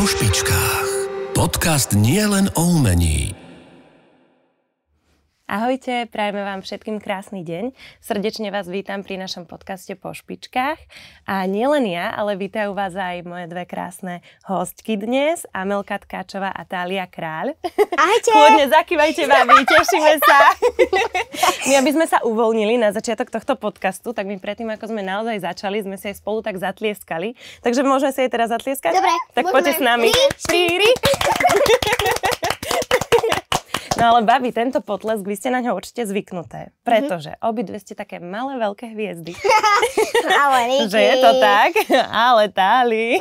po špičkách. Podcast nie len o umení. Ahojte, prajeme vám všetkým krásny deň. Srdečne vás vítam pri našom podcaste Po špičkách. A nielen ja, ale vítajú vás aj moje dve krásne hostky dnes, Amelka Tkáčová a Tália Kráľ. Ahojte! Chudne zakývajte vám tešíme sa. my, aby sme sa uvoľnili na začiatok tohto podcastu, tak my predtým, ako sme naozaj začali, sme si aj spolu tak zatlieskali. Takže môžeme si aj teraz zatlieskať? Dobre. Tak poďte s nami. Rí, rí. No ale babi, tento potlesk, vy ste na ňo určite zvyknuté. Mhm. Pretože mm-hmm. obidve ste také malé, veľké hviezdy. ale Že je to tak, ale táli.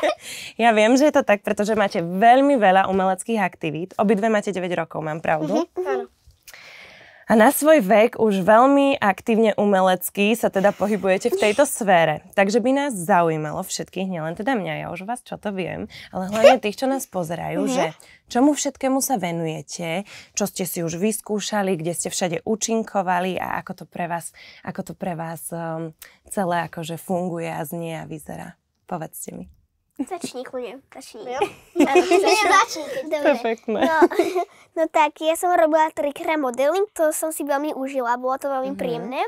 ja viem, že je to tak, pretože máte veľmi veľa umeleckých aktivít. Obidve máte 9 rokov, mám pravdu? Mm-hmm. A na svoj vek už veľmi aktívne umelecky sa teda pohybujete v tejto sfére. Takže by nás zaujímalo všetkých, nielen teda mňa, ja už vás čo to viem, ale hlavne tých, čo nás pozerajú, mm-hmm. že čomu všetkému sa venujete, čo ste si už vyskúšali, kde ste všade účinkovali a ako to pre vás, ako to pre vás um, celé akože funguje a znie a vyzerá. Povedzte mi. Začni, kľudne, začni. Jo? začni, dobre. Perfektné. No, no tak, ja som robila trikrát modeling, to som si veľmi užila, bolo to veľmi mm-hmm. príjemné.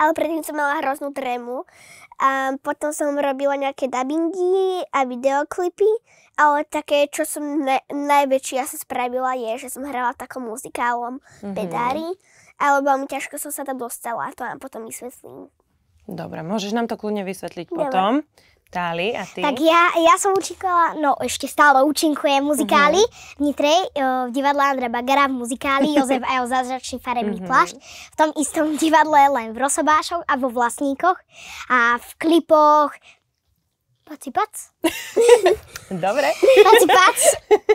Ale predtým som mala hroznú trému. A potom som robila nejaké dubbingy a videoklipy, ale také, čo som ne- najväčšie asi spravila, je, že som hrala takom muzikálom mm-hmm. Bedári, ale veľmi ťažko som sa tam dostala, to vám potom vysvetlím. Dobre, môžeš nám to kľudne vysvetliť Dobre. potom. Tali, a ty? Tak ja, ja som učinkovala, no ešte stále učinkujem muzikály uh-huh. v mhm. Nitre, e, v divadle Andra Bagara v muzikáli Jozef a jeho zázračný farebný uh-huh. plášť, v tom istom divadle len v Rosobášoch a vo Vlastníkoch a v klipoch, Paci pac. Dobre. Paci pac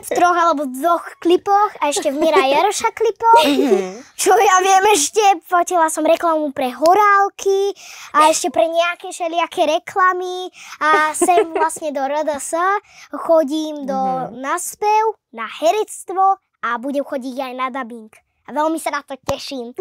v troch alebo dvoch klipoch a ešte v Mira Jaroša klipoch. Mhm. Čo ja viem ešte, fotila som reklamu pre horálky a ešte pre nejaké šeliaké reklamy a sem vlastne do RDS chodím do mhm. naspev, na herectvo a budem chodiť aj na dubbing a veľmi sa na to teším.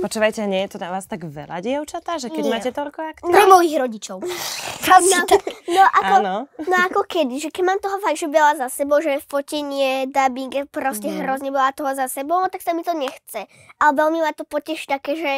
Počúvajte, nie je to na vás tak veľa, dievčatá, že keď nie. máte toľko aktov? Pre mojich rodičov. no, no, ako, ano. no ako kedy, že keď mám toho fakt, že veľa za sebou, že fotenie, dubbing, proste mm. hrozne veľa toho za sebou, no, tak sa mi to nechce. Ale veľmi ma to poteší také, že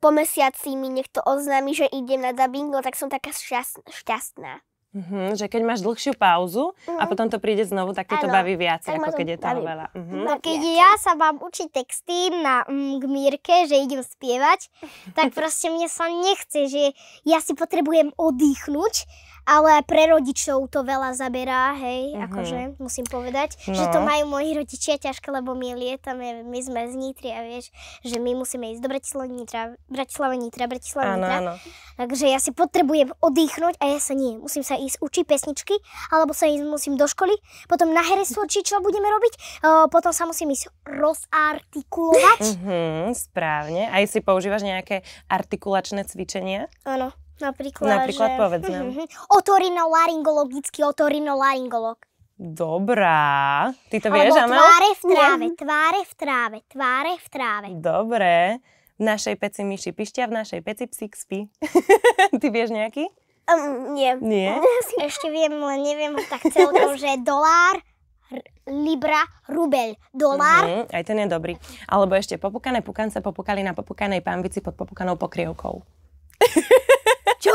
po mesiaci mi niekto oznámi, že idem na dubbingo, no, tak som taká šťastná. Mm-hmm, že keď máš dlhšiu pauzu mm-hmm. a mhm. potom to príde znovu, tak to baví viac, ako keď je toho veľa. Mm-hmm. No keď ja sa mám učiť texty na mm, k Mírke, že idem spievať, tak proste mne sa nechce, že ja si potrebujem oddychnúť ale pre rodičov to veľa zaberá, hej, uh-huh. akože musím povedať, no. že to no. majú moji rodičia ťažké, lebo my lietame, my sme z Nitry a vieš, že my musíme ísť do Bratislavy, Nitra, Bratislava, Nitra, Bratislava, Nitra. Áno. Takže ja si potrebujem oddychnúť a ja sa nie. Musím sa ísť učiť pesničky, alebo sa ísť musím do školy, potom na herectvo, či čo budeme robiť, uh, potom sa musím ísť rozartikulovať. Uh-huh, správne. Aj si používaš nejaké artikulačné cvičenia? Áno. Napríklad, Napríklad že... povedz nám. Otorinolaringologický otorinolaringolog. Dobrá. Ty to vieš, Alebo tváre v tráve, tváre v tráve, tváre v tráve. Dobre. V našej peci myši pišťa, v našej peci psík spí. Ty vieš nejaký? Um, nie. Nie? Ešte viem, len neviem tak celkom, že dolár, libra, rubel, dolár. Mm, aj ten je dobrý. Alebo ešte popukané pukance popukali na popukanej pambici pod popukanou pokrievkou. Čo?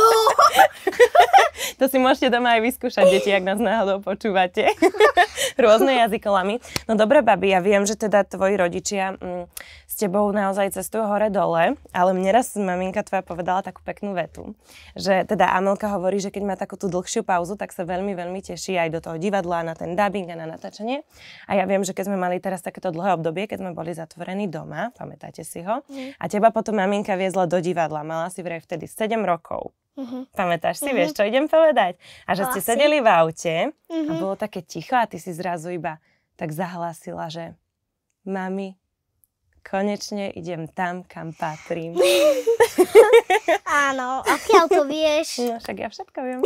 to si môžete doma aj vyskúšať, deti, ak nás náhodou počúvate. Rôzne jazykolami. No dobre, babi, ja viem, že teda tvoji rodičia mm, s tebou naozaj cestujú hore-dole, ale mne raz maminka tvoja povedala takú peknú vetu, že teda Amelka hovorí, že keď má takú tú dlhšiu pauzu, tak sa veľmi, veľmi teší aj do toho divadla, na ten dubbing a na natáčanie. A ja viem, že keď sme mali teraz takéto dlhé obdobie, keď sme boli zatvorení doma, pamätáte si ho, mm. a teba potom maminka viezla do divadla, mala si vraj vtedy 7 rokov. Uh-huh. Pamätáš si, uh-huh. vieš, čo idem povedať? A že ste sedeli v aute uh-huh. a mm-hmm. bolo také ticho a ty si zrazu iba tak zahlasila, že mami, konečne idem tam, kam patrím. Áno, odkiaľ to vieš? No však ja všetko viem.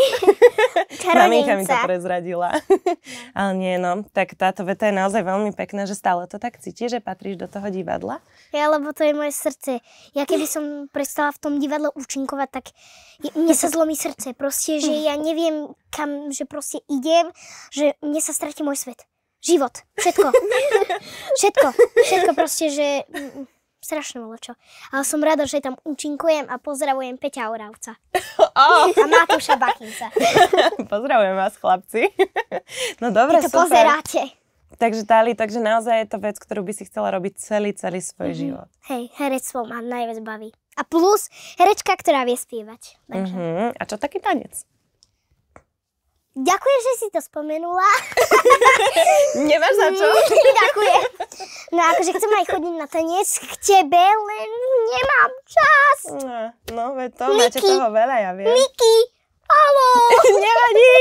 Maminka mi to prezradila. Ale nie, no, tak táto veta je naozaj veľmi pekná, že stále to tak cíti, že patríš do toho divadla. Ja, lebo to je moje srdce. Ja keby som prestala v tom divadle účinkovať, tak mne sa zlomí srdce. Proste, že ja neviem, kam, že proste idem, že mne sa stratí môj svet život, všetko. všetko, všetko proste, že mm, mm, strašne bolo čo. Ale som rada, že tam účinkujem a pozdravujem Peťa Oravca. Oh. A Matúša Bakinca. Pozdravujem vás, chlapci. No dobre, to super. pozeráte. Takže Tali, takže naozaj je to vec, ktorú by si chcela robiť celý, celý svoj mm-hmm. život. Hej, herectvo ma najviac baví. A plus herečka, ktorá vie spievať. Takže. Mm-hmm. A čo taký tanec? Ďakujem, že si to spomenula. Nemáš za čo? Ďakujem. No akože chcem aj chodiť na tanec k tebe, len nemám čas. No, no veď to, máte toho veľa, ja viem. Miki! Halo! Nevadí!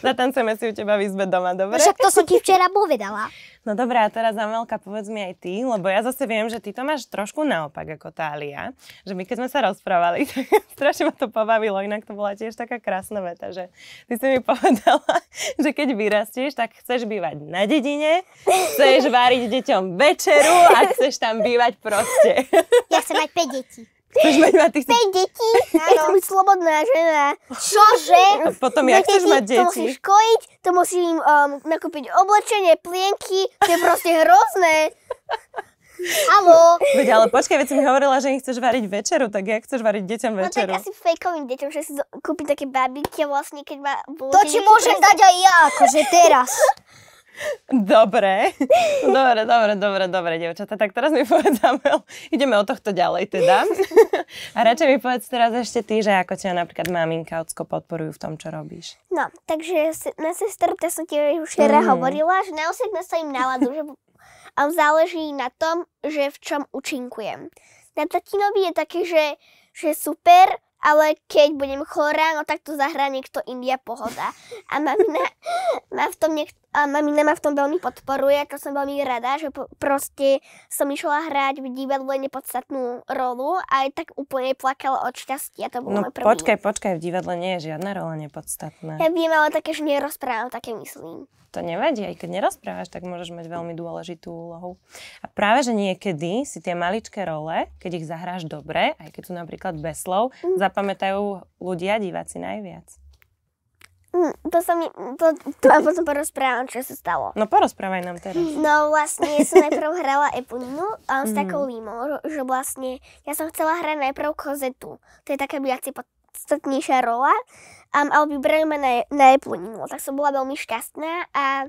Zatancujeme si u teba v izbe doma, dobre? Však to som ti včera povedala. No dobré, a teraz Amelka, povedz mi aj ty, lebo ja zase viem, že ty to máš trošku naopak ako Tália. Že my keď sme sa rozprávali, tak strašne ma to pobavilo, inak to bola tiež taká krásna veta, že ty si mi povedala, že keď vyrastieš, tak chceš bývať na dedine, chceš váriť deťom večeru a chceš tam bývať proste. Ja chcem mať 5 detí. Chceš mať matých... Tej deti? Áno, byť slobodná žena. Čože? A potom ja chceš mať deti. To musíš kojiť, to musím um, nakúpiť oblečenie, plienky, to je proste hrozné. Halo. Veď, ale počkaj, veď si mi hovorila, že im chceš variť večeru, tak ja chceš variť deťom večeru? No tak asi fejkovým deťom, že si kúpi také babiky vlastne, keď má... To ti môžem dať aj ja, akože teraz. Dobre, dobre, dobre, dobre, dobre, devčata. Tak teraz mi Amel, ideme o tohto ďalej teda. A radšej mi povedz teraz ešte ty, že ako ťa napríklad maminka, ocko podporujú v tom, čo robíš. No, takže na to som ti už teda mm. hovorila, že naozaj im náladu, že záleží na tom, že v čom učinkujem. Na tatinovi je také, že, že super, ale keď budem chorá, no tak to zahrá niekto India pohoda. A mamina, má v tom niek- a mamina ma v tom veľmi podporuje, to som veľmi rada, že po- proste som išla hrať v divadle nepodstatnú rolu a aj tak úplne plakala od šťastia. To bolo no prvý počkaj, počkaj, v divadle nie je žiadna rola nepodstatná. Ja viem, ale také, že nerozprávam, také myslím to nevadí, aj keď nerozprávaš, tak môžeš mať veľmi dôležitú úlohu. A práve, že niekedy si tie maličké role, keď ich zahráš dobre, aj keď sú napríklad bez slov, mm. zapamätajú ľudia, diváci najviac. Mm, to sa mi, to, to a potom porozprávam, čo sa stalo. No porozprávaj nám teraz. No vlastne som najprv hrala Eponinu a s mm. takou limou, že vlastne ja som chcela hrať najprv Kozetu. To je také. biaci pod najpodstatnejšia rola, um, ale vybrali ma na, na Jeploninu, tak som bola veľmi šťastná a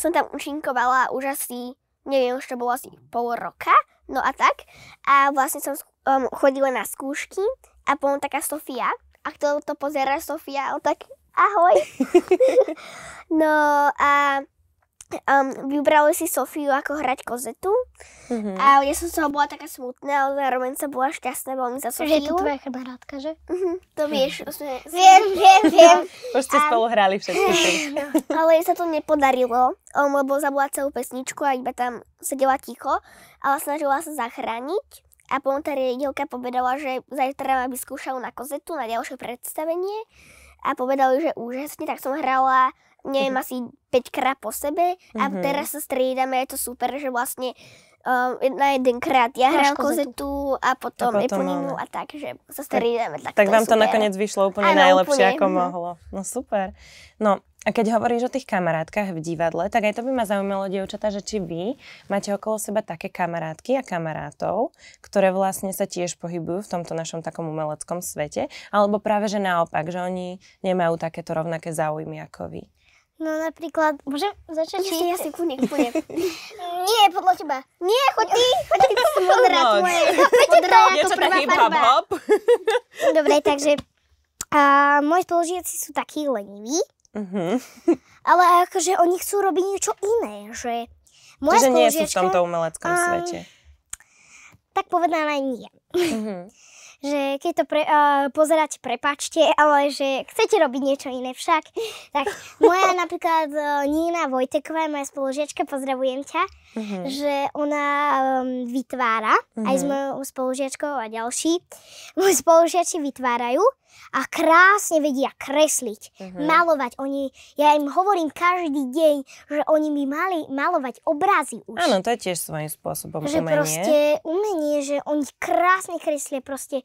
som tam učinkovala už asi, neviem, už to bolo asi pol roka, no a tak. A vlastne som um, chodila na skúšky a potom taká Sofia, a kto to pozera Sofia, tak ahoj. no a um, vybrali si Sofiu ako hrať kozetu. Mm-hmm. A ja som z toho bola taká smutná, ale zároveň sa bola šťastná veľmi za Sofiu. Že je to tvoja kamarátka, že? Mm-hmm, to hm. vieš. Sme... Viem, viem, viem. Už ste spolu hrali všetky No, ale sa to nepodarilo, um, lebo zabola celú pesničku a iba tam sedela ticho, ale snažila sa zachrániť. A potom tá riedelka povedala, že zajtra ma vyskúšajú na kozetu, na ďalšie predstavenie. A povedali, že úžasne, tak som hrala neviem, asi 5 krát po sebe mm-hmm. a mhm. teraz sa striedame, je to super, že vlastne um, na jeden krát ja hrám kozetu a potom, a potom Eponinu a tak, že sa striedame. Tak, tak, tak vám to super. nakoniec vyšlo úplne najlepšie, úplne. ako mm-hmm. mohlo. No super. No a keď hovoríš o tých kamarátkach v divadle, tak aj to by ma zaujímalo, dievčatá, že či vy máte okolo seba také kamarátky a kamarátov, ktoré vlastne sa tiež pohybujú v tomto našom takom umeleckom svete, alebo práve že naopak, že oni nemajú takéto rovnaké záujmy ako vy. No napríklad, môžem začať? Jasne, jasne, kúne, kúne. Nie, podľa teba. Nie, choď ty, choď ty, som modrá, tvoje. ja sa prvá farba. Hop. Dobre, takže a, moji spolužiaci sú takí leniví, uh-huh. ale akože oni chcú robiť niečo iné, že moja Čiže nie sú v tomto umeleckom um, svete. Tak povedané nie. Uh-huh že keď to pre, uh, pozeráte, prepačte, ale že chcete robiť niečo iné však. Tak moja napríklad uh, Nina Vojteková, moja spolužiačka, pozdravujem ťa, uh-huh. že ona um, vytvára uh-huh. aj s mhm. mojou spolužiačkou a ďalší. Moji spolužiači vytvárajú a krásne vedia kresliť, uh-huh. malovať. Oni, ja im hovorím každý deň, že oni by mali malovať obrazy už. Áno, to je tiež svojím spôsobom že umenie. proste umenie, že oni krásne kreslia, proste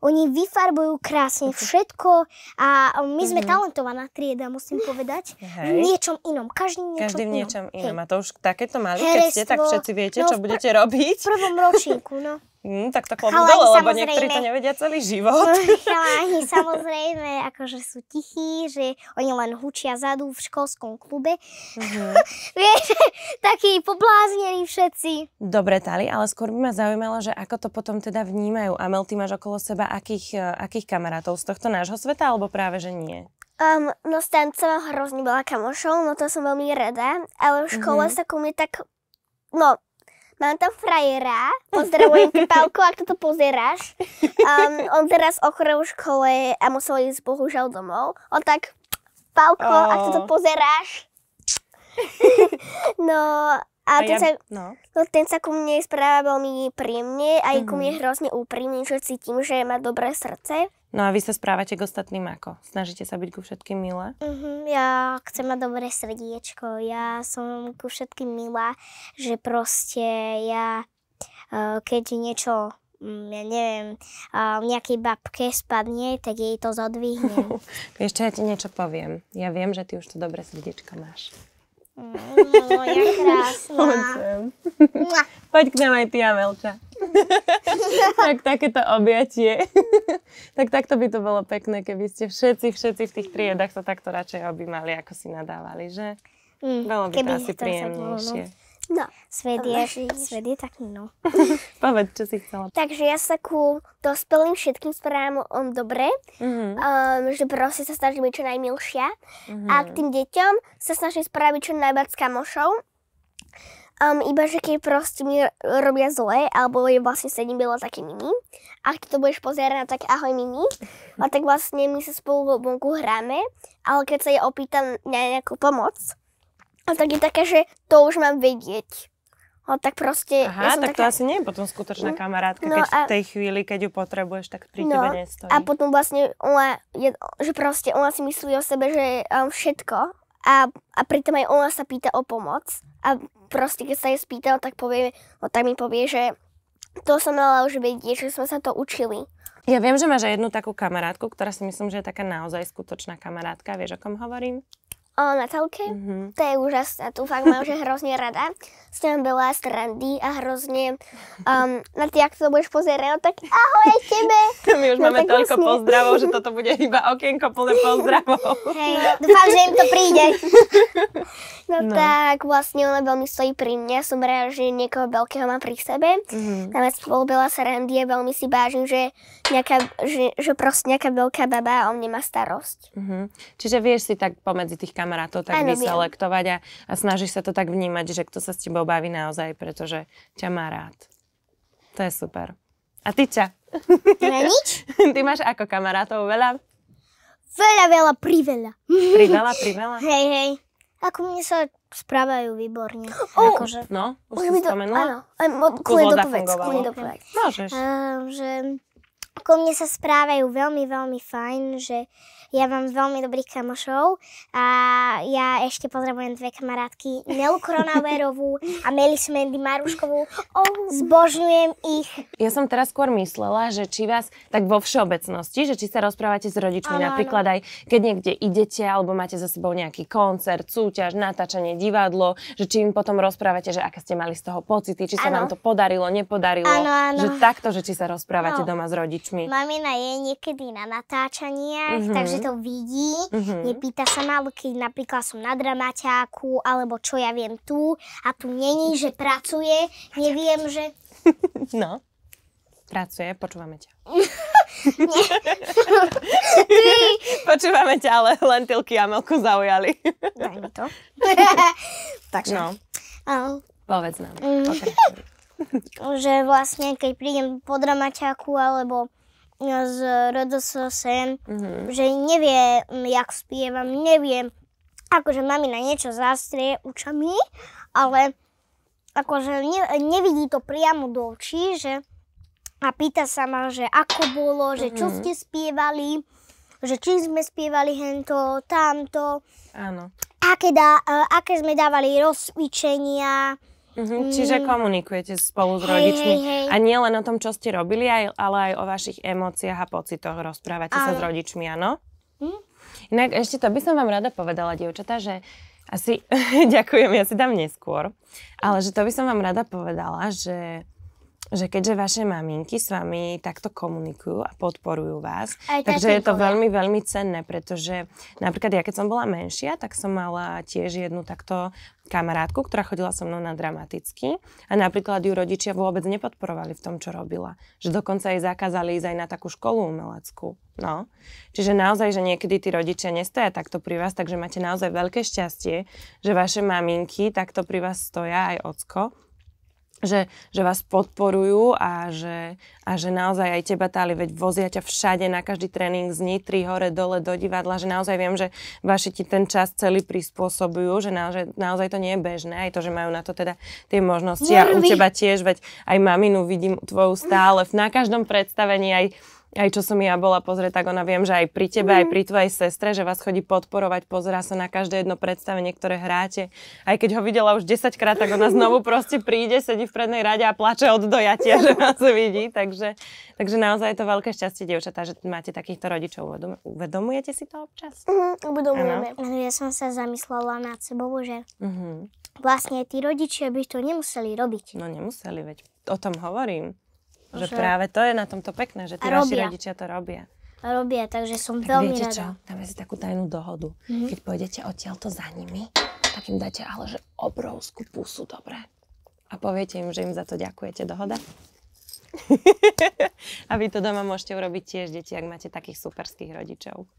oni vyfarbujú krásne mhm. všetko a my sme mm-hmm. talentovaná trieda, musím povedať. Hej. V niečom inom. Každý, niečom Každý v niečom inom. inom. A to už takéto mali, Herectvo, keď ste, tak všetci viete, no, čo pr- budete robiť. V prvom ročníku, no. Mm, tak to klobúk dole, lebo niektorí to nevedia celý život. Chalani samozrejme, akože sú tichí, že oni len hučia zadu v školskom klube. Mm-hmm. Vieš, takí pobláznení všetci. Dobre, Tali, ale skôr by ma zaujímalo, že ako to potom teda vnímajú. Amel, ty máš okolo seba akých, e, akých kamarátov z tohto nášho sveta, alebo práve, že nie? Um, no s tancom hrozne bola kamošov, no to som veľmi rada, ale v škole mm-hmm. sa ku mne tak, no Mám tam frajera, pozdravujem ti, Pálko, ak toto pozeráš. Um, on teraz ochorel v škole a musel ísť bohužiaľ domov. On tak, Pálko, oh. ak toto pozeráš. no, a, a ten, ja, sa, no. No, ten sa ku mne správa veľmi príjemne, je mm-hmm. ku mne mhm. hrozne úprimný, že cítim, že má dobré srdce. No a vy sa správate k ostatným ako? Snažíte sa byť ku všetkým milé. Uh-huh, ja chcem mať dobré srdiečko. Ja som ku všetkým milá, že proste ja, e, keď niečo mm, ja neviem, e, nejakej babke spadne, tak jej to zodvihnem. Ešte ja ti niečo poviem. Ja viem, že ty už to dobré srdiečko máš. Mm, krásna. Poď, Poď k nám aj ty, Amelča. tak takéto objatie. tak takto by to bolo pekné, keby ste všetci, všetci v tých triedach sa takto radšej objímali, ako si nadávali, že? Mm, bolo by to asi no. príjemnejšie. Bolo, No. Svet je, svet je taký, no. Povedz, čo si chcela. Takže ja sa ku dospelým všetkým správam on um, dobre, mm-hmm. um, že proste sa snažím byť čo najmilšia. Mm-hmm. A k tým deťom sa snažím spraviť čo najbať s kamošou. Um, iba, že keď proste mi robia zle, alebo je vlastne sedím bylo také mini. A keď to budeš pozerať, tak ahoj mini. A tak vlastne my sa spolu vonku hráme, ale keď sa je opýtam na nejakú pomoc, a tak je také, že to už mám vedieť. A tak proste... Aha, ja tak taká... to asi nie je potom skutočná mm. kamarátka, no, keď a... v tej chvíli, keď ju potrebuješ, tak pri no, tebe nestojí. A potom vlastne ona, je, že proste ona si myslí o sebe, že um, všetko a, a pritom aj ona sa pýta o pomoc a proste keď sa jej spýta, tak povie, no, tak mi povie, že to som mala už vedieť, že sme sa to učili. Ja viem, že máš aj jednu takú kamarátku, ktorá si myslím, že je taká naozaj skutočná kamarátka. Vieš, o kom hovorím? o Natálke. Mm-hmm. To je úžasné, tu fakt mám, že hrozne rada. S ňou byla strandy a hrozne... Um, na ty, ak to budeš pozerať, no tak ahoj aj tebe! My už no, máme toľko vlastne. pozdravov, že toto bude iba okienko plné pozdravov. Hej, no, dúfam, že im to príde. no, no, tak vlastne ona veľmi stojí pri mňa, som rád, že niekoho veľkého mám pri sebe. Mm-hmm. Tam spolu byla srandy a veľmi si vážim, že nejaká, že, že proste nejaká veľká baba a o mne má starosť. Uh-huh. Čiže vieš si tak pomedzi tých kamarátov tak ano, vyselektovať a, a snažíš sa to tak vnímať, že kto sa s tebou baví naozaj, pretože ťa má rád. To je super. A ty ťa? nič. Ty máš ako kamarátov veľa? Veľa, veľa, priveľa. Priveľa, priveľa? Hej, hej. Ako mne sa správajú výborne. Oh, akože. No, už, už si spomenula? Áno, kľudne dopovedz, kľudne dopovedz. Môžeš. Uh, že ku mne sa správajú veľmi, veľmi fajn, že ja mám veľmi dobrých kamošov a ja ešte pozdravujem dve kamarátky, Nelu Kronaverovú a Melisu Mendy Maruškovú. Oh, zbožňujem ich. Ja som teraz skôr myslela, že či vás tak vo všeobecnosti, že či sa rozprávate s rodičmi, ano, napríklad ano. aj keď niekde idete alebo máte za sebou nejaký koncert, súťaž, natáčanie, divadlo, že či im potom rozprávate, že aké ste mali z toho pocity, či sa ano. vám to podarilo, nepodarilo, ano, ano. že takto, že či sa rozprávate no. doma s rodičmi. Mamina je niekedy na natáčaniach, mm-hmm. takže to vidí, mm-hmm. nepýta sa ma, keď napríklad som na dramaťáku, alebo čo ja viem tu a tu není, že pracuje, neviem, že... No, pracuje, počúvame ťa. počúvame ťa, ale len lentilky a melku zaujali. Daj mi to. Takže. No. Povedz nám. Mm. že vlastne, keď prídem po dramaťaku, alebo z RDS sem, mm-hmm. že nevie, jak spievam, nevie, akože mami na niečo zastrie učami, ale akože ne, nevidí to priamo do očí, že a pýta sa ma, že ako bolo, že čo mhm. ste spievali, že či sme spievali hento, tamto. Áno. Aké, dá, aké sme dávali rozcvičenia, Mhm, mm. čiže komunikujete spolu s rodičmi hej, hej. a nie len o tom, čo ste robili, ale aj o vašich emóciách a pocitoch rozprávate ale. sa s rodičmi, áno? Hm? Inak ešte to by som vám rada povedala, dievčatá, že asi, ďakujem, ja si dám neskôr, ale že to by som vám rada povedala, že že keďže vaše maminky s vami takto komunikujú a podporujú vás, Aj takže je to veľmi, veľmi cenné, pretože napríklad ja keď som bola menšia, tak som mala tiež jednu takto kamarátku, ktorá chodila so mnou na dramatický a napríklad ju rodičia vôbec nepodporovali v tom, čo robila. Že dokonca jej zakázali ísť aj na takú školu umeleckú. No. Čiže naozaj, že niekedy tí rodičia nestoja takto pri vás, takže máte naozaj veľké šťastie, že vaše maminky takto pri vás stoja aj ocko že, že vás podporujú a že, a že naozaj aj teba táli, veď vozia ťa všade na každý tréning z Nitry, hore, dole, do divadla, že naozaj viem, že vaši ti ten čas celý prispôsobujú, že naozaj, naozaj to nie je bežné, aj to, že majú na to teda tie možnosti Nervy. a u teba tiež, veď aj maminu vidím tvoju stále, na každom predstavení aj aj čo som ja bola pozrieť, tak ona viem, že aj pri tebe, mm. aj mhm. pri tvojej sestre, že vás chodí podporovať, pozera sa na každé jedno predstavenie, ktoré hráte. Aj keď ho videla už 10 krát, tak ona znovu proste príde, sedí v prednej rade a plače od dojatia, že vás vidí. Takže, takže naozaj je to veľké šťastie, dievčatá, že máte takýchto rodičov. Uvedomujete si to občas? Mm, uvedomujeme. Ano? Ja som sa zamyslela nad sebou, že mm-hmm. vlastne tí rodičia by to nemuseli robiť. No nemuseli, veď o tom hovorím. Že, že práve to je na tomto pekné, že tí robia. vaši rodičia to robia. Robia, takže som tak veľmi viete rada. čo? Dáme si takú tajnú dohodu. Mm-hmm. Keď pôjdete odtiaľto za nimi, tak im dáte ale že obrovskú pusu, dobre? A poviete im, že im za to ďakujete. Dohoda? A vy to doma môžete urobiť tiež, deti, ak máte takých superských rodičov.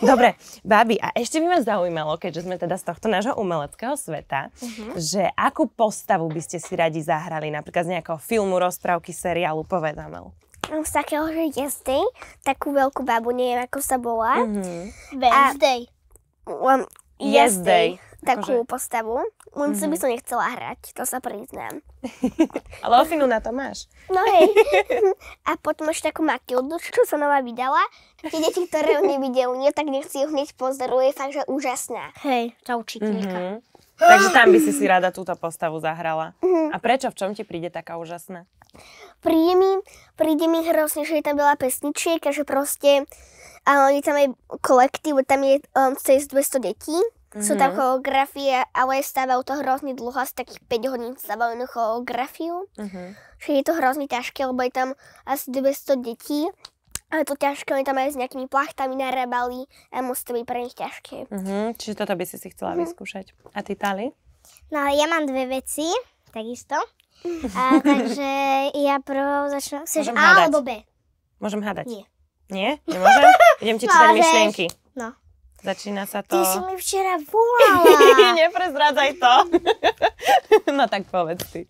Dobre, babi, a ešte by ma zaujímalo, keďže sme teda z tohto nášho umeleckého sveta, uh-huh. že akú postavu by ste si radi zahrali, napríklad z nejakého filmu, rozprávky, seriálu, povedz Amel. No, z takého, že Wednesday, takú veľkú babu, neviem ako sa volá. Mm-hmm. Wednesday. Um, yes, yes day. day takú akože... postavu. Len mm-hmm. by som nechcela hrať, to sa priznám. Ale ofinu na to máš. No hej. A potom ešte takú Matildu, čo sa nová vydala. Tie deti, ktoré ju nevideli, tak nech si ju hneď Je fakt, že úžasná. Hej, tá učiteľka. Mm-hmm. Takže tam by si si rada túto postavu zahrala. Mm-hmm. A prečo? V čom ti príde taká úžasná? Príde mi, príde mi hrozne, že je tam veľa pesničiek a že proste a oni tam aj kolektív, tam je um, cez 200 detí Mm-hmm. Sú tam mhm. choreografie, ale stávajú to hrozne dlho, asi takých 5 hodín stávajú na choreografiu. Mm-hmm. Čiže je to hrozne ťažké, lebo je tam asi 200 detí. Ale to ťažké, oni tam aj s nejakými plachtami narábali a musí to byť pre nich ťažké. Mm-hmm. Čiže toto by si si chcela mm-hmm. vyskúšať. A ty, Tali? No ja mám dve veci, takisto. A, takže ja prvou začnem. Chceš A alebo B? Môžem hádať? Nie. Nie? Nemôžem? Idem ti čítať myšlienky. No. Začína sa to... Ty si mi včera volala. Neprezradzaj to. no tak povedz ty.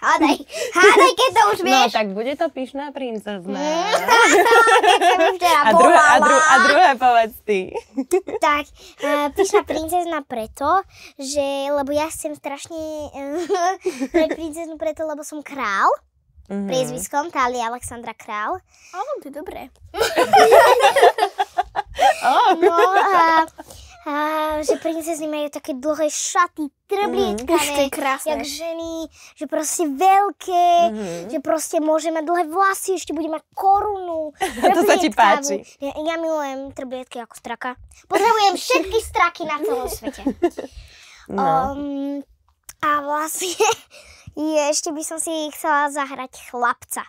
Hádaj, hádaj, keď to už no vieš. No tak bude to pyšná princezna. Mm, a, druhé, a, dru, a druhé povedz ty. tak, uh, pyšná princezna preto, že, lebo ja chcem strašne uh, pre princeznu preto, lebo som král. Mm-hmm. Priezviskom Tali Alexandra Král. Áno, to je dobré. Oh. No a, a že princezny majú také dlhé šaty, trblietkane, mm, krásne. jak ženy, že proste veľké, mm-hmm. že proste môže mať dlhé vlasy, ešte bude mať korunu. to sa ti páči. Ja, ja milujem trblietky ako straka. Pozdravujem všetky straky na celom svete. No. Um, a vlastne je, ešte by som si chcela zahrať chlapca.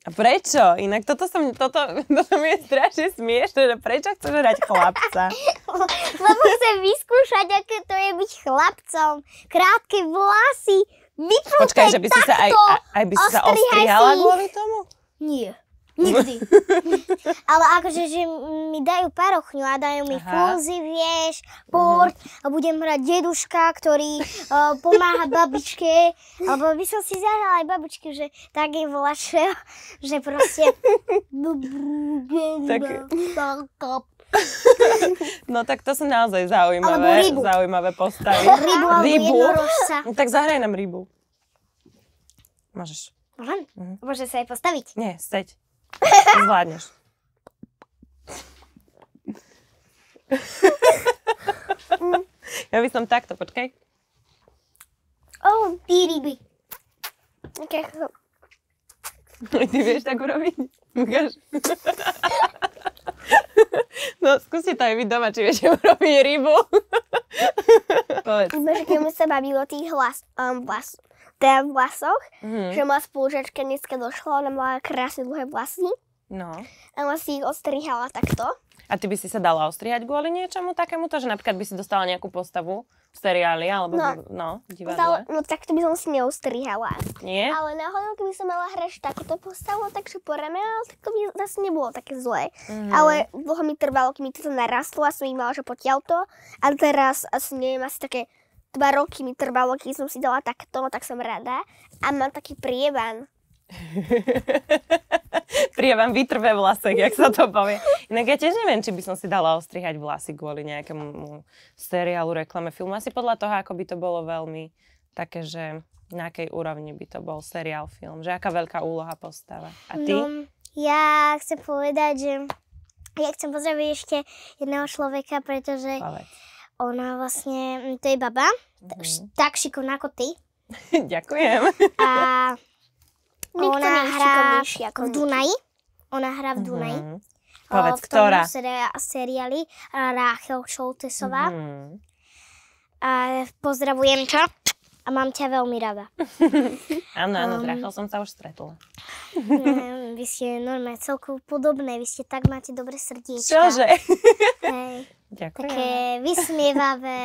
A prečo? Inak toto, som, toto, toto mi je strašne smiešne, že prečo chceš hrať chlapca? Lebo chcem vyskúšať, aké to je byť chlapcom. Krátke vlasy, vypnuté Počkaj, že by si sa aj, aj by si sa ostrihala kvôli tomu? Nie. Nikdy. Ale akože, že mi dajú parochňu a dajú mi fúzy, vieš, port mhm. a budem hrať deduška, ktorý uh, pomáha babičke. Alebo by som si zahrala aj babičky, že tak je vlašie, že proste... tak... No tak to sú naozaj zaujímavé, zaujímavé postavy. Rybu, rybu. Tak zahraj nám rybu. Môžeš. Môžem? Mhm. Môže sa aj postaviť? Nie, steď. Zvládneš. ja by som takto, počkaj. Oh, piribi. Okay. Ty vieš tak urobiť? Ukáž. No, skúste to aj vy doma, či vieš urobiť rybu. Povedz. keď mu sa bavilo tých hlas, um, vlasov teda v vlasoch, mm-hmm. že moja spolužiačka dneska došla, ona mala krásne dlhé vlasy. No. A ona si ich ostrihala takto. A ty by si sa dala ostrihať kvôli niečomu takémuto, že napríklad by si dostala nejakú postavu v seriáli alebo no, by, no divadle? no tak to by som si neostrihala. Nie? Ale náhodou, keby som mala hrať takúto postavu, takže po ramena, tak to by zase nebolo také zlé. Mm-hmm. Ale dlho mi trvalo, kým mi to narastlo a som im mala, že potiaľ to. A teraz asi neviem, asi také dva roky mi trvalo, keď som si dala takto, no tak som rada. A mám taký prievan. prievan vytrve vlasek, jak sa to povie. Inak ja tiež neviem, či by som si dala ostrihať vlasy kvôli nejakému seriálu, reklame, filmu. Asi podľa toho, ako by to bolo veľmi také, že na akej úrovni by to bol seriál, film. Že aká veľká úloha postava. A ty? No, ja chcem povedať, že ja chcem pozdraviť ešte jedného človeka, pretože... Povedz ona vlastne, mm, to je baba, mm-hmm. tak šikovná ako ty. Ďakujem. A Nikto ona hrá ako v Dunaji. Ona hrá v mhm. Dunaji. Mm-hmm. Povedz, o, v ktorá? V seri- seriáli Rachel Šoltesová. Mm-hmm. A pozdravujem ťa a mám ťa veľmi rada. áno, áno, um, Rachel som sa už stretla. vy ste normálne celkovo podobné, vy ste tak máte dobré srdiečka. Čože? Hej. Ďakujem. Také vysmievavé.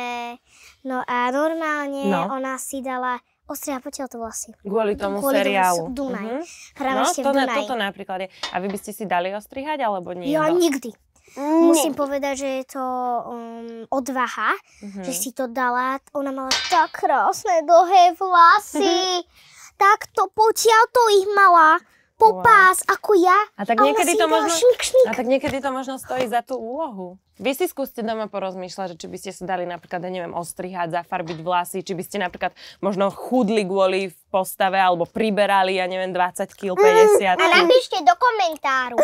No a normálne no. ona si dala ostriha to vlasy. Kvôli tomu Kvôli seriálu. Kvôli Dunaj. Mm-hmm. Hráme no, ešte to, v Dunaj. Toto napríklad je. A vy by ste si dali ostrihať, alebo nie? Ja no. nikdy. Mm. Musím povedať, že je to um, odvaha, mm-hmm. že si to dala. Ona mala tak krásne dlhé vlasy. Mm-hmm. Tak to potiaľ to ich mala. Popás, wow. ako ja. A tak, a niekedy to možno, šmik, šmik. a tak niekedy to možno stojí za tú úlohu. Vy si skúste doma porozmýšľať, že či by ste sa dali napríklad, ja neviem, ostrihať, zafarbiť vlasy, či by ste napríklad možno chudli kvôli v postave alebo priberali, ja neviem, 20 kg, 50 mm, A napíšte do komentáru.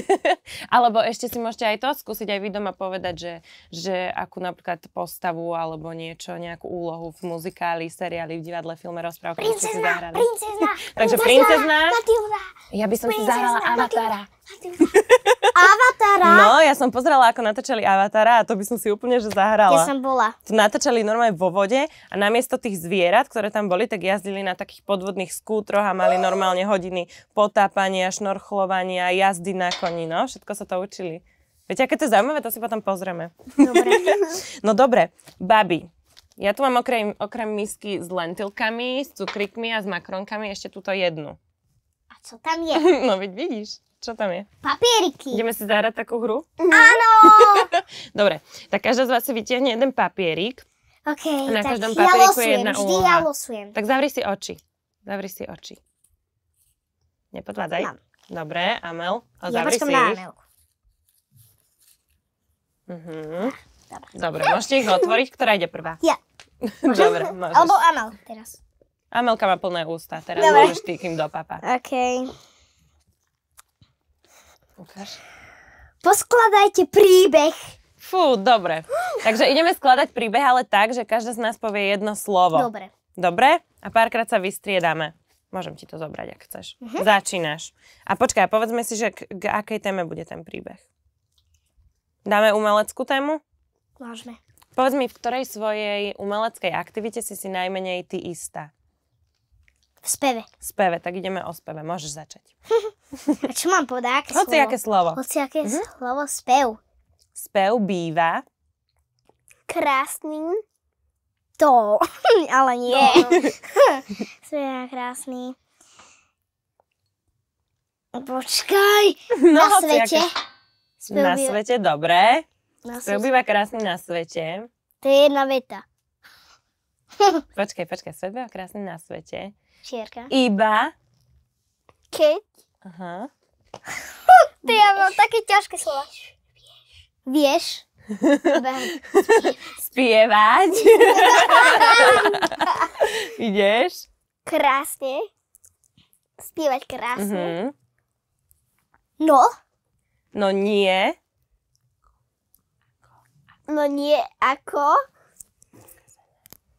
alebo ešte si môžete aj to skúsiť aj vy doma povedať, že, že akú napríklad postavu alebo niečo, nejakú úlohu v muzikáli, seriáli, v divadle, filme, rozprávke Princezna, princezna, Takže princezna, princezna Matilda, ja by som princezna, si zahrala Avatara. Matilda. Avatara? No, ja som pozerala, ako natáčali Avatara a to by som si úplne že zahrala. Ja som bola. To natáčali normálne vo vode a namiesto tých zvierat, ktoré tam boli, tak jazdili na takých podvodných skútroch a mali normálne hodiny potápania, šnorchlovania, jazdy na koni, no, všetko sa to učili. Viete, aké to je zaujímavé, to si potom pozrieme. Dobre. no dobre, babi, ja tu mám okrem, okrem misky s lentilkami, s cukrikmi a s makronkami ešte túto jednu. A co tam je? no veď vidíš. Čo tam je? Papieriky. Ideme si zahrať takú hru? Mm. Áno! Mhm. Dobre, tak každá z vás si vytiahne jeden papierik. OK, a Na tak každom ja losujem, je jedna vždy úloha. ja losujem. Tak zavri si oči. Zavri si oči. Nepodvádzaj. Mám. Dobre, Amel. A Ja zavri počkam si na ich. Anelku. Mhm. Dobre. Dobre, môžete ich otvoriť. Ktorá ide prvá? Ja. Dobre, môžeš. Alebo Amel teraz. Amelka má plné ústa, teraz Dobre. môžeš ty, kým do papa. OK. Ukáž. Poskladajte príbeh. Fú, dobre. Takže ideme skladať príbeh, ale tak, že každá z nás povie jedno slovo. Dobre. Dobre? A párkrát sa vystriedame. Môžem ti to zobrať, ak chceš. Uh-huh. Začínaš. A počkaj, povedzme si, že k, k akej téme bude ten príbeh. Dáme umeleckú tému? Môžeme. Povedz mi, v ktorej svojej umeleckej aktivite si si najmenej ty istá? V speve. V speve, tak ideme o speve. Môžeš začať. A čo mám povedať? Aké Hoci slovo? aké slovo. Hoci aké mm-hmm. slovo, spev. Spev býva. Krásny. To, ale nie. No. Spev krásny. Počkaj, no, na svete. Aké... na býva. svete, dobre. spev svete. býva krásny na svete. To je jedna veta. počkaj, počkaj, svet býva krásny na svete. Čierka. Iba. Keď Aha. Ty, ja mám také ťažké slova. Vieš? Spievať. Ideš? Krásne. Spievať krásne. Uh-huh. No? No nie. No nie ako.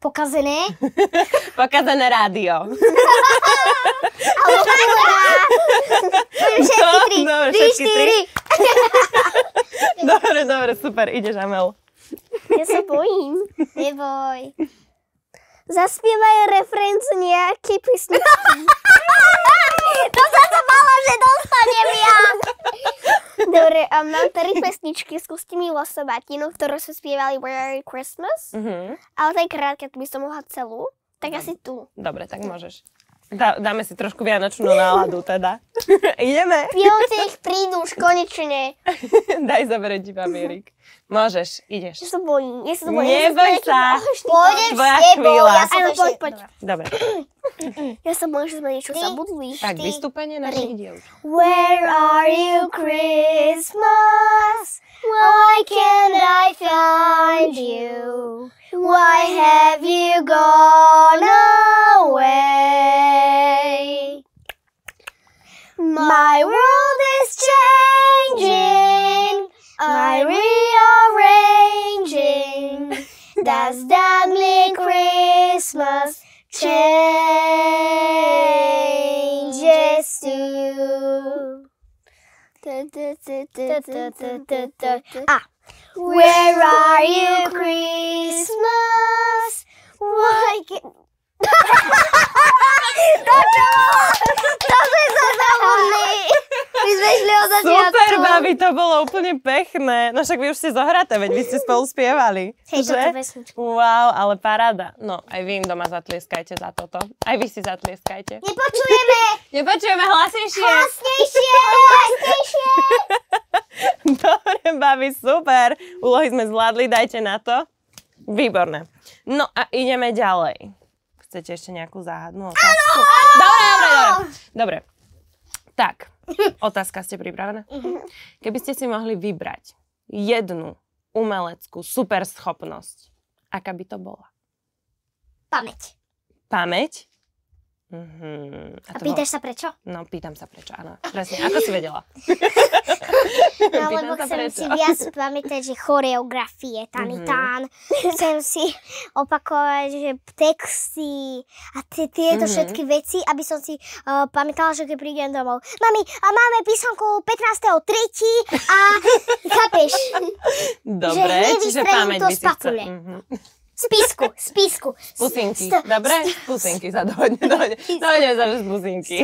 Pokazené? Pokazené rádio. Alebo no, no, Všetky tri. No, dobre, všetky tri. dobre, dobre, super, ideš, Amel. Ja sa bojím. Neboj zaspievaj refrén z nejaký písničky. to sa to bala, že dostanem ja. Dobre, um, mám tri pesničky, skúste mi losovať jednu, ktorú sme spievali Merry Christmas, mm-hmm. ale tak krátka, by som mohla celú, tak asi tu. Dobre, tak môžeš. Dá, dáme si trošku vianočnú náladu teda. Ideme. Vianoce ich prídu už konečne. Daj zabereť ti Amerik. Możesz, idziesz. Ja boję, ja boję. Nie bój się. Możesz Twoja się chwila. Ale chodź, chodź. Dobra. Ja sam możesz zmienić zabudwisz. Tak, wystąpienie naszych dzieł. Where are you Christmas? Why can't I find you? Why have you gone away? My world is changing i rearranging this deadly Christmas changes to Ah. Where are you, Christmas? Why? to sme sa zabudli. My sme išli o začiatku. Super, babi, to bolo úplne pechné. No však vy už ste zohraté, veď vy ste spolu spievali. Hej, že? toto vesničku. Wow, ale paráda. No, aj vy im doma zatlieskajte za toto. Aj vy si zatlieskajte. Nepočujeme. Nepočujeme, hlasnejšie. Hlasnejšie, hlasnejšie. Dobre, babi, super. Úlohy sme zvládli, dajte na to. Výborné. No a ideme ďalej. Chcete ešte nejakú záhadnú otázku? Dobre, dobre, dobre. Dobre. Tak, otázka ste pripravené. Keby ste si mohli vybrať jednu umeleckú superschopnosť, aká by to bola? Pamäť. Pamäť? Mm-hmm. A, a pýtaš bolo... sa prečo? No, pýtam sa prečo, áno. Presne, ako si vedela? no, lebo chcem prečo. si viac pamätať, že choreografie, tanitán. Mhm. Mm-hmm. Chcem si opakovať, že texty a t- tieto mm-hmm. všetky veci, aby som si uh, pamätala, že keď prídem domov. Mami, a máme písomku 15.3. a chápeš? Dobre, že čiže pamäť by si chcela. Mm-hmm. Spisku, spisku. Pusinky, sto, dobre? Sto, pusinky sa dohodne, dohodne. Dohodne sa, že pusinky.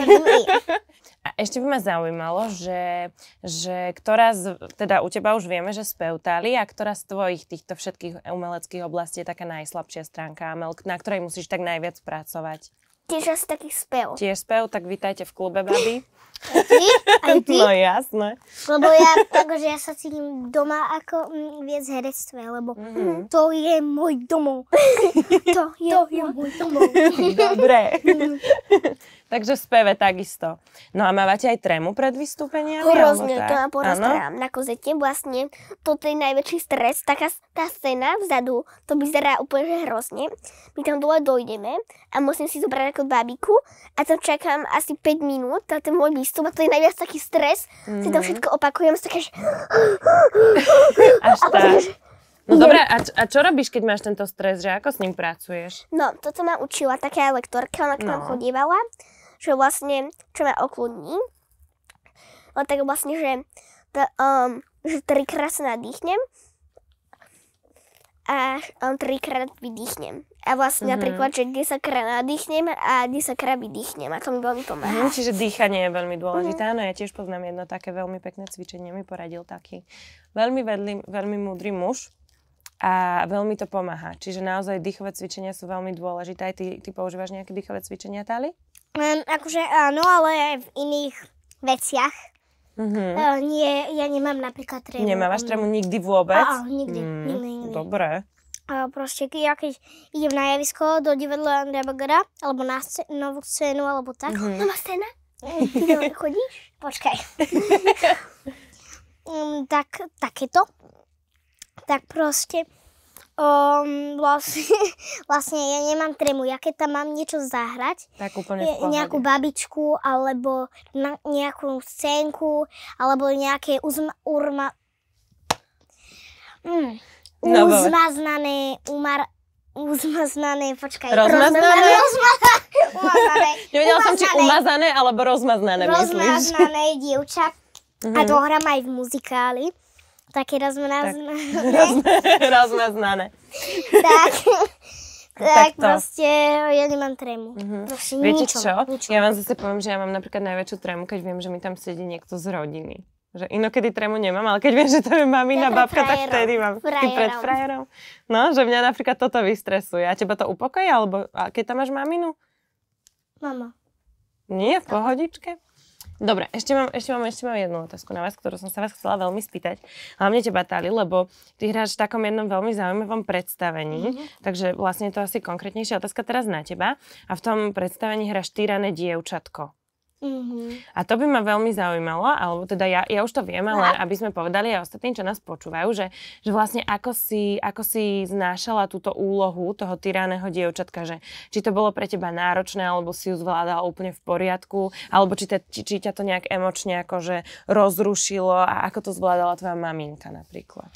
A ešte by ma zaujímalo, že, že ktorá z, teda u teba už vieme, že spevtali a ktorá z tvojich týchto všetkých umeleckých oblastí je taká najslabšia stránka, na ktorej musíš tak najviac pracovať? Tiež asi taký spev. Tiež spev, tak vítajte v klube, baby. Aj ty? Aj ty? No jasné. Lebo ja, akože ja sa cítim doma ako mm, viac herectve, lebo mm-hmm. to je môj domov. to je, to je môj domov. Dobre. Mm. Takže speve takisto. No a mávate aj trému pred vystúpeniami? Hrozne, to ja porozprávam. na kozete. Vlastne toto je najväčší stres. Taká tá scéna vzadu, to vyzerá úplne že hrozne. My tam dole dojdeme a musím si zobrať ako babiku a tam čakám asi 5 minút na ten môj isto ma to je najviac taký stres, mm-hmm. si to mhm. všetko opakujem, si také, že... Až tak. No dobré, a, a čo robíš, keď máš tento stres, že ako s ním pracuješ? No, to co ma učila taká lektorka, ona k nám no. chodívala, že vlastne, čo ma okludní, no tak vlastne, že, t- um, že trikrát sa nadýchnem, a on trikrát vydýchnem. A vlastne mm-hmm. napríklad, že 10 krát nadýchnem a 10 krát vydýchnem a to mi veľmi pomáha. Mm, čiže dýchanie je veľmi dôležité. Mm-hmm. Áno, ja tiež poznám jedno také veľmi pekné cvičenie, mi poradil taký veľmi, vedlý, veľmi múdry muž a veľmi to pomáha. Čiže naozaj dýchové cvičenia sú veľmi dôležité. Aj ty, ty používaš nejaké dýchové cvičenia, Tali? Um, akože áno, ale aj v iných veciach. Mm-hmm. Uh, nie, ja nemám napríklad trému. Nemávaš trému nikdy vôbec? Áno, nikdy, mm, nikdy, nikdy. Dobre. A proste, keď ja keď idem na javisko do divadla Andrea Bagara, alebo na sc- novú scénu, alebo tak. Mm-hmm. Nová scéna? no, chodíš? Počkaj. um, tak, takéto. Tak proste Um, vlastne, vlastne ja nemám tremu. Ja keď tam mám niečo zahrať, tak úplne nejakú babičku alebo na, nejakú scénku alebo nejaké uzma, urma, mm, no, uzmaznané, umar, uzmaznané, počkaj. Rozmaznané? Rozmaznané. rozmaznané som, či umazané alebo rozmaznané, rozmaznané myslíš? Rozmaznané dievča. Uh-huh. A to mhm. hrám aj v muzikáli. Taky rozmrazné. Rozmrazné. tak. Tak, tak proste ja nemám trému. Mm-hmm. Proste Viete ničom, čo? Ničom. Ja vám zase poviem, že ja mám napríklad najväčšiu trému, keď viem, že mi tam sedí niekto z rodiny. Že inokedy trému nemám, ale keď viem, že to je mamina, ja babka, tak vtedy mám. Frajerom. Ty pred frajerom. No, že mňa napríklad toto vystresuje. A teba to upokojí? Alebo a keď tam máš maminu? Mama. Nie, v pohodičke? Dobre, ešte mám, ešte, mám, ešte mám jednu otázku na vás, ktorú som sa vás chcela veľmi spýtať. Hlavne teba, Tali, lebo ty hráš v takom jednom veľmi zaujímavom predstavení, mm-hmm. takže vlastne je to asi konkrétnejšia otázka teraz na teba. A v tom predstavení hráš tyrané dievčatko. Uh-huh. A to by ma veľmi zaujímalo, alebo teda ja, ja už to viem, ale aby sme povedali aj ostatným, čo nás počúvajú, že, že vlastne ako si, ako si znášala túto úlohu toho tyraného dievčatka, že či to bolo pre teba náročné, alebo si ju zvládala úplne v poriadku, alebo či, te, či, či ťa to nejak emočne akože rozrušilo a ako to zvládala tvoja maminka napríklad.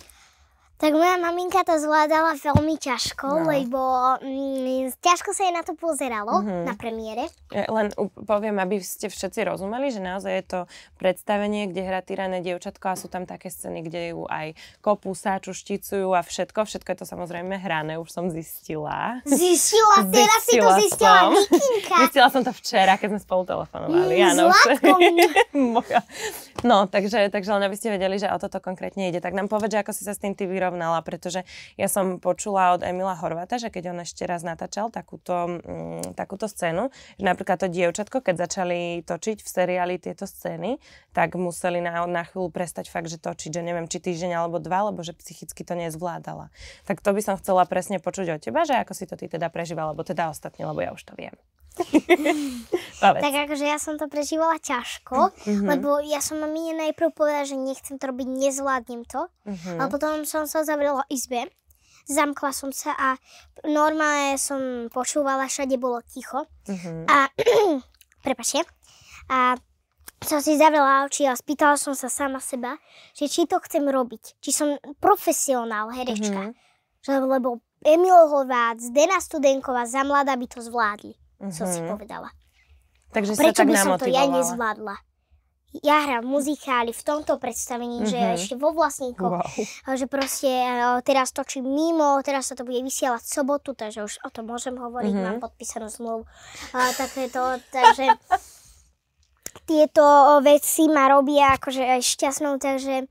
Tak moja maminka to zvládala veľmi ťažko, no. lebo mm, ťažko sa jej na to pozeralo mm-hmm. na premiére. Ja e, len poviem, aby ste všetci rozumeli, že naozaj je to predstavenie, kde hrá tyrané dievčatko a sú tam také scény, kde ju aj kopú, sáču, šticujú a všetko. Všetko je to samozrejme hrané, už som zistila. Zistila, teraz si to zistila, som. Vikinka. Zistila som to včera, keď sme spolu telefonovali. Mm, Moja. No, takže, takže len aby ste vedeli, že o toto konkrétne ide. Tak nám povedz, ako si sa s tým ty vyrovnala porovnala, pretože ja som počula od Emila Horvata, že keď on ešte raz natáčal takúto, mm, takúto scénu, že napríklad to dievčatko, keď začali točiť v seriáli tieto scény, tak museli na, na chvíľu prestať fakt, že točiť, že neviem, či týždeň alebo dva, lebo že psychicky to nezvládala. Tak to by som chcela presne počuť od teba, že ako si to ty teda prežívala, alebo teda ostatne, lebo ja už to viem. tak akože ja som to prežívala ťažko, mm-hmm. lebo ja som mami najprv povedala, že nechcem to robiť, nezvládnem to. Mm-hmm. Ale potom som sa zavrela v izbe, zamkla som sa a normálne som počúvala, všade bolo ticho. Mm-hmm. A prepačte. A som si zavrela oči a spýtala som sa sama seba, že či to chcem robiť. Či som profesionál, herečka. Mm-hmm. lebo Emil Hovác, Dena Studenková, za mladá by to zvládli mm-hmm. som si mhm. povedala. Takže Prečo sa tak by som to ja nezvládla? Ja hrám muzikály v tomto predstavení, mm-hmm. že mhm. ešte vo vlastníkoch, wow. že proste e, teraz točím mimo, teraz sa to bude vysielať v sobotu, takže už o tom môžem hovoriť, mm-hmm. mám podpísanú zmluvu. takže tieto veci ma robia akože aj šťastnou, takže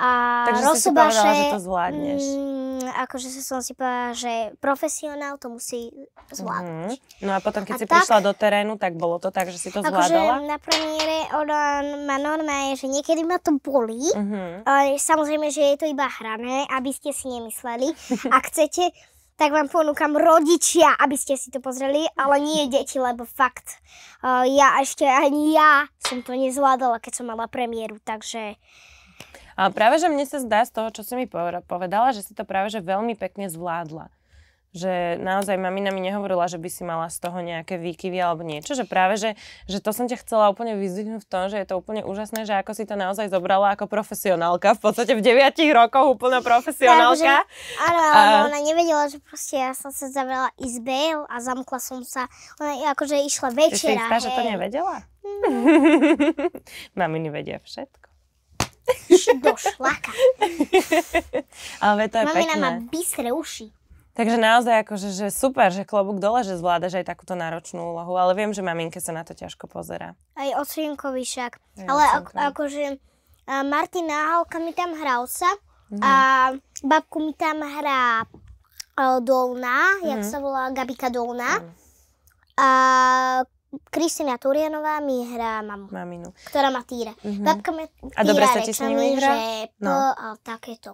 a Takže rozsoba, si si povedala, že, to zvládneš. Mm, akože som si povedala, že profesionál to musí zvládnuť. Mm-hmm. No a potom, keď a si tak, prišla do terénu, tak bolo to tak, že si to akože zvládala? Akože na premiére ona ma normálne, že niekedy ma to bolí, mm-hmm. ale samozrejme, že je to iba hrané, aby ste si nemysleli. Ak chcete, tak vám ponúkam rodičia, aby ste si to pozreli, ale nie deti, lebo fakt, uh, ja ešte ani ja som to nezvládala, keď som mala premiéru, takže ale práve, že mne sa zdá z toho, čo si mi povedala, že si to práve, že veľmi pekne zvládla. Že naozaj mamina mi nehovorila, že by si mala z toho nejaké výkyvy alebo niečo. Že práve, že, že to som ťa chcela úplne vyzdvihnúť v tom, že je to úplne úžasné, že ako si to naozaj zobrala ako profesionálka. V podstate v 9 rokoch úplná profesionálka. áno, a... ona nevedela, že proste ja som sa zavrela izbe a zamkla som sa. Ona akože išla večera. Ty si istá, že to nevedela? No. Maminy vedia všetko do šlaka. Ale to je Mamina pekné. má bystre uši. Takže naozaj akože, že super, že klobúk dole, že zvládaš aj takúto náročnú úlohu, ale viem, že maminke sa na to ťažko pozera. Aj Ocinkovi však. Aj ale ak, akože a Martina Halka mi tam hral sa mm. a babku mi tam hrá e, Dolná, mm. jak mhm. sa volá Gabika Dolná. Mm. A Kristina Turianová mi hrá mamu. Maminu. Ktorá ma týra. Mm-hmm. Babka ma týra A dobre sa ti s nimi hrá? Že no. po, a takéto.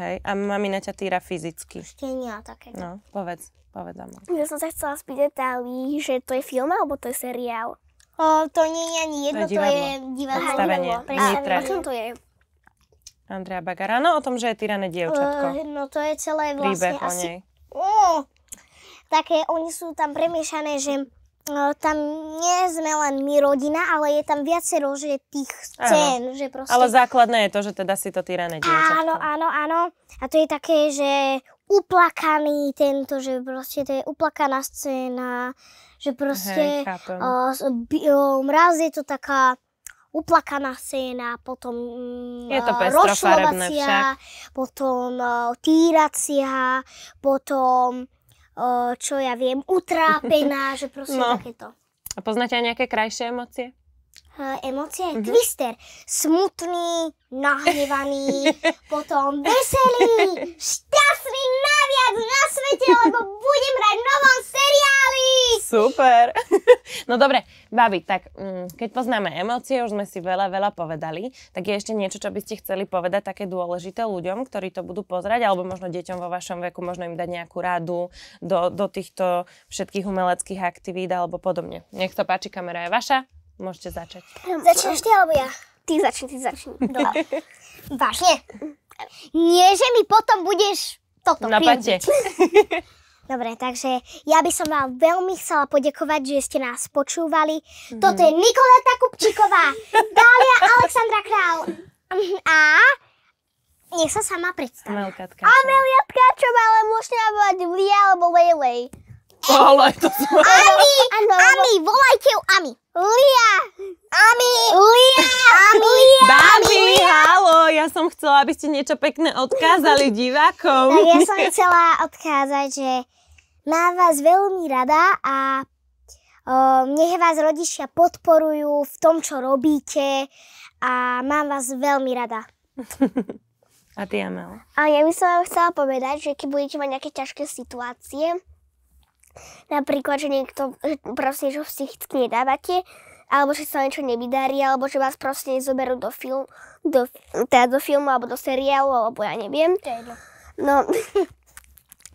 Hej, a mami na ťa týra fyzicky. Ešte nie a takéto. No, povedz, povedz mu. Ja som sa chcela spýtať, Ali, že to je film alebo to je seriál? O, to nie je ani jedno, to je divadlo. To je divadlo. A o čom to je? Andrea Bagara, no o tom, že je tyrané dievčatko. Uh, no to je celé vlastne Príbeh asi... O nej. Oh, také, oni sú tam premiešané, že tam nie sme len my rodina, ale je tam viacero že tých scén. Že proste... Ale základné je to, že teda si to týrané dievčatko. Áno, áno, áno. A to je také, že uplakaný tento, že proste to je uplakaná scéna, že proste Hej, o, o, mraz je to taká uplakaná scéna, potom mm, je to rošľovacia, potom týracia, potom o, čo ja viem, utrápená, že proste no. takéto. A poznáte aj nejaké krajšie emócie? Uh, emócie, mm-hmm. twister, smutný, nahnevaný, potom veselý, šťastný, najviac na svete, lebo Super. No dobre, babi, tak mm, keď poznáme emócie, už sme si veľa, veľa povedali, tak je ešte niečo, čo by ste chceli povedať také dôležité ľuďom, ktorí to budú pozerať, alebo možno deťom vo vašom veku, možno im dať nejakú radu do, do týchto všetkých umeleckých aktivít alebo podobne. Nech sa páči, kamera je vaša, môžete začať. Začneš ty alebo ja? Ty začni, ty začni. Vážne? Nie, že mi potom budeš toto Na Dobre, takže ja by som vám veľmi chcela poďakovať, že ste nás počúvali. Mm-hmm. Toto je Nikoleta Kupčíková, Dália Alexandra Král a nech sa sama predstaví. Amelia Tkáčová. Amelia Tkáčová, ale môžete volať Lia alebo Lejlej. Ale to som... Ami, Ami, volajte ju Ami. Lia! Ami! Lia! Ami! Dámy, halo, ja som chcela, aby ste niečo pekné odkázali divákom. Tak ja som chcela odkázať, že mám vás veľmi rada a o, nech vás rodičia podporujú v tom, čo robíte a mám vás veľmi rada. A ty, Amel? A ja by som vám chcela povedať, že keď budete mať nejaké ťažké situácie, Napríklad, že niekto e, proste, že psychicky nedávate, alebo že sa niečo nevydarí, alebo že vás proste nezoberú do, film, do, teda do filmu, alebo do seriálu, alebo ja neviem. No,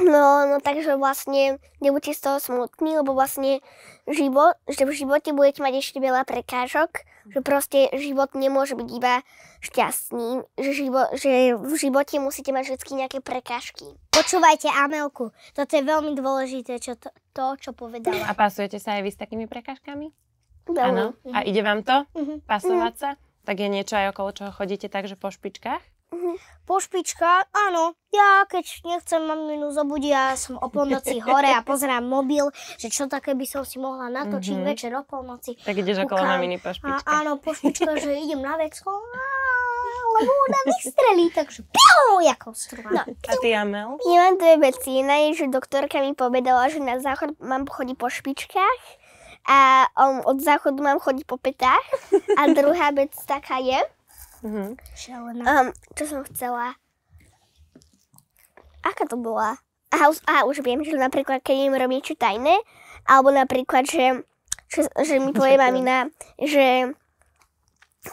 No, no takže vlastne nebudete z toho smutní, lebo vlastne život, že v živote budete mať ešte veľa prekážok, že proste život nemôže byť iba šťastný, že, živo, že v živote musíte mať vždy nejaké prekážky. Počúvajte Amelku, toto je veľmi dôležité, čo to, to čo povedala. A pasujete sa aj vy s takými prekážkami? Áno. A ide vám to? Mm-hmm. Pasovať mm-hmm. sa? Tak je niečo aj okolo čoho chodíte takže po špičkách? Po špičkách, áno. Ja keď nechcem maminu zobudiť, ja som o polnoci hore a pozerám mobil, že čo také by som si mohla natočiť mm-hmm. večer o polnoci. Tak ideš okolo maminy po špičkách. Áno, po špičkách, že idem na vecko, lebo ona vystrelí, takže piu, ako struma. No. A ty, Amel? Ja mám dve veci. Jedna je, že doktorka mi povedala, že na záchod mám chodiť po špičkách a od záchodu mám chodiť po petách. A druhá vec taká je, Mm-hmm. Um, čo som chcela? Aká to bola? Aha, už, aha, už viem, že napríklad, keď im robí niečo tajné, alebo napríklad, že, že, že mi povie mamina, že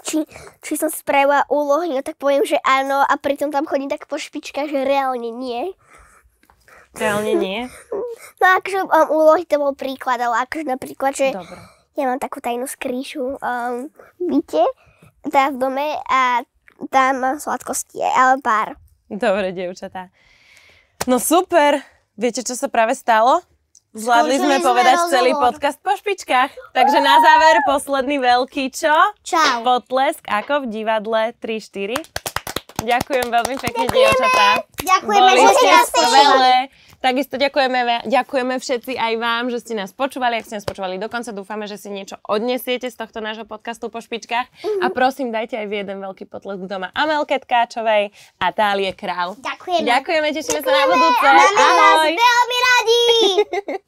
či, či som spravila úlohy, no tak poviem, že áno a pritom tam chodí tak po špičkách, že reálne nie. Reálne nie? No akože um, úlohy to bol príklad, ale akože napríklad, že Dobre. ja mám takú tajnú skrýšu um, v byte teda v dome a tam mám sladkosti, ale pár. Dobre, dievčatá. No super! Viete, čo sa práve stalo? Zvládli sme povedať rozhovor. celý podcast po špičkách. Takže na záver posledný veľký čo? Čau. Potlesk ako v divadle 3-4. Ďakujem veľmi pekne, dievčatá. Ďakujeme, že ste skvelé. Takisto ďakujeme, ďakujeme všetci aj vám, že ste nás počúvali. Ak ste nás počúvali dokonca, dúfame, že si niečo odnesiete z tohto nášho podcastu po špičkách. Mm-hmm. A mhm. prosím, dajte aj v jeden veľký potlesk doma Amelke Tkáčovej a Tálie Král. Ďakujeme. Ďakujeme, tešíme sa na budúce. Máme Ahoj. vás veľmi radi.